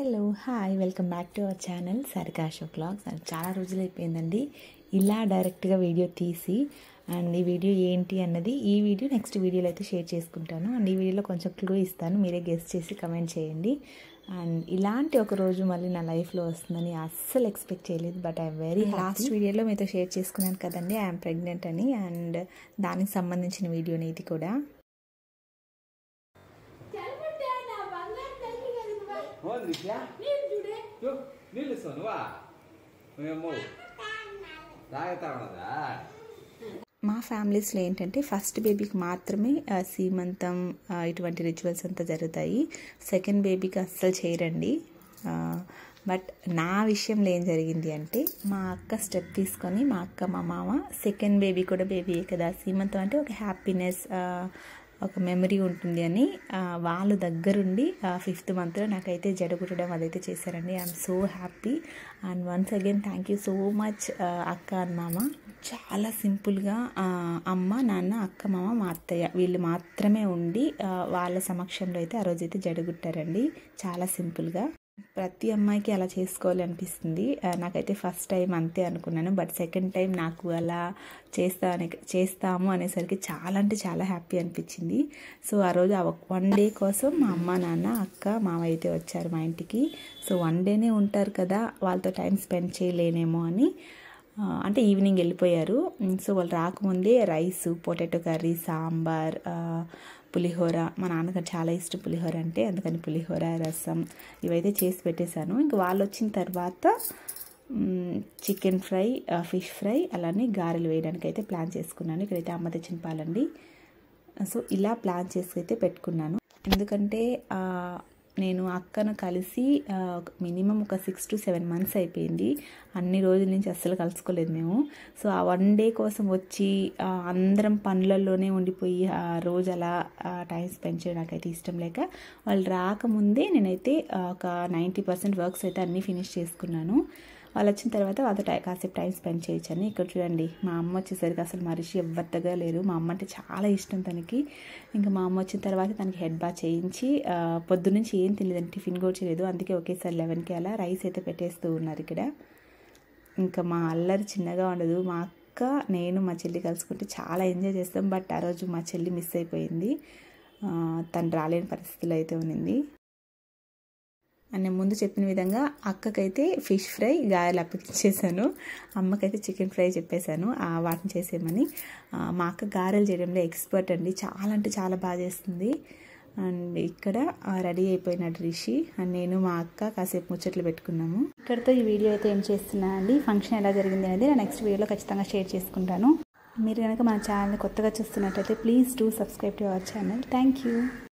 hello hi welcome back to our channel Sarika Ashok blogs and చాలా రోజులు అయిపోయిందండి ఇలా డైరెక్ట్గా వీడియో తీసి అండ్ ఈ వీడియో ఏంటి అన్నది ఈ వీడియో నెక్స్ట్ వీడియోలో అయితే షేర్ చేసుకుంటాను అండ్ ఈ వీడియోలో కొంచెం క్లూ ఇస్తాను మీరే గెస్ట్ చేసి కమెంట్ చేయండి అండ్ ఇలాంటి ఒక రోజు మళ్ళీ నా లైఫ్లో వస్తుందని అస్సలు ఎక్స్పెక్ట్ చేయలేదు బట్ ఐఎమ్ వెరీ లాస్ట్ వీడియోలో మీతో షేర్ చేసుకున్నాను కదండి ఐఎమ్ ప్రెగ్నెంట్ అని అండ్ దానికి సంబంధించిన వీడియోని ఇది కూడా నీళ్ళు తాగుతా మా ఫ్యామిలీస్లో ఏంటంటే ఫస్ట్ బేబీకి మాత్రమే సీమంతం ఇటువంటి రిచువల్స్ అంతా జరుగుతాయి సెకండ్ బేబీకి అస్సలు చేయరండి బట్ నా విషయంలో ఏం జరిగింది అంటే మా అక్క స్టెప్ తీసుకొని మా అక్క మా మామ సెకండ్ బేబీ కూడా బేబీ కదా సీమంతం అంటే ఒక హ్యాపీనెస్ ఒక మెమరీ ఉంటుంది అని వాళ్ళు దగ్గరుండి ఫిఫ్త్ మంత్లో నాకైతే జడగుట్టడం అదైతే చేశారండి I'm so happy and once again thank you so much అక్క అండ్ మామ చాలా సింపుల్గా అమ్మ నాన్న అక్క మామ మా అత్తయ్య వీళ్ళు మాత్రమే ఉండి వాళ్ళ సమక్షంలో అయితే ఆ రోజైతే జడగుట్టారండి చాలా సింపుల్గా ప్రతి అమ్మాయికి అలా చేసుకోవాలి అనిపిస్తుంది నాకైతే ఫస్ట్ టైం అంతే అనుకున్నాను బట్ సెకండ్ టైం నాకు అలా చేస్తా చేస్తాము అనేసరికి చాలా అంటే చాలా హ్యాపీ అనిపించింది సో ఆ రోజు వన్ డే కోసం మా అమ్మ నాన్న అక్క మామ అయితే వచ్చారు మా ఇంటికి సో వన్ డేనే ఉంటారు కదా వాళ్ళతో టైం స్పెండ్ చేయలేనేమో అని అంటే ఈవినింగ్ వెళ్ళిపోయారు సో వాళ్ళు రాకముందే రైస్ పొటాటో కర్రీ సాంబార్ పులిహోర మా నాన్నగారు చాలా ఇష్టం పులిహోర అంటే అందుకని పులిహోర రసం ఇవైతే చేసి పెట్టేశాను ఇంక వాళ్ళు వచ్చిన తర్వాత చికెన్ ఫ్రై ఫిష్ ఫ్రై అలానే గారెలు వేయడానికి అయితే ప్లాన్ చేసుకున్నాను ఇక్కడైతే అమ్మ తెచ్చిన పాలండి సో ఇలా ప్లాన్ చేసి అయితే పెట్టుకున్నాను ఎందుకంటే నేను అక్కను కలిసి మినిమం ఒక సిక్స్ టు సెవెన్ మంత్స్ అయిపోయింది అన్ని రోజుల నుంచి అస్సలు కలుసుకోలేదు మేము సో ఆ వన్ డే కోసం వచ్చి అందరం పనులలోనే ఉండిపోయి ఆ రోజు అలా టైం స్పెండ్ చేయడం నాకైతే ఇష్టం లేక వాళ్ళు రాకముందే నేనైతే ఒక నైంటీ పర్సెంట్ వర్క్స్ అయితే అన్నీ ఫినిష్ చేసుకున్నాను వాళ్ళు వచ్చిన తర్వాత వాళ్ళతో కాసేపు టైం స్పెండ్ చేయొచ్చని ఇక్కడ చూడండి మా అమ్మ వచ్చేసరికి అసలు మనిషి దగ్గర లేరు మా అమ్మ అంటే చాలా ఇష్టం తనకి ఇంకా మా అమ్మ వచ్చిన తర్వాత తనకి హెడ్ బా చేయించి పొద్దున్నుంచి ఏం తినలేదండి టిఫిన్ కూడా చేయలేదు అందుకే ఒకేసారి లెవెన్కి అలా రైస్ అయితే పెట్టేస్తూ ఉన్నారు ఇక్కడ ఇంకా మా అల్లరి చిన్నగా ఉండదు మా అక్క నేను మా చెల్లి కలుసుకుంటే చాలా ఎంజాయ్ చేస్తాం బట్ ఆ రోజు మా చెల్లి మిస్ అయిపోయింది తను రాలేని పరిస్థితులు అయితే ఉన్నింది నేను ముందు చెప్పిన విధంగా అక్కకైతే ఫిష్ ఫ్రై గాయలు అప్పగించేసాను అమ్మకైతే చికెన్ ఫ్రై చెప్పేశాను వాటిని చేసేయమని మా అక్క గారెలు చేయడంలో ఎక్స్పర్ట్ అండి చాలా అంటే చాలా బాగా చేస్తుంది అండ్ ఇక్కడ రెడీ అయిపోయినాడు రిషి అండ్ నేను మా అక్క కాసేపు ముచ్చట్లు పెట్టుకున్నాము ఇక్కడతో ఈ వీడియో అయితే ఏం చేస్తున్నా అండి ఫంక్షన్ ఎలా జరిగింది అనేది నేను నెక్స్ట్ వీడియోలో ఖచ్చితంగా షేర్ చేసుకుంటాను మీరు కనుక మన ఛానల్ని కొత్తగా చూస్తున్నట్లయితే please do subscribe to our channel thank you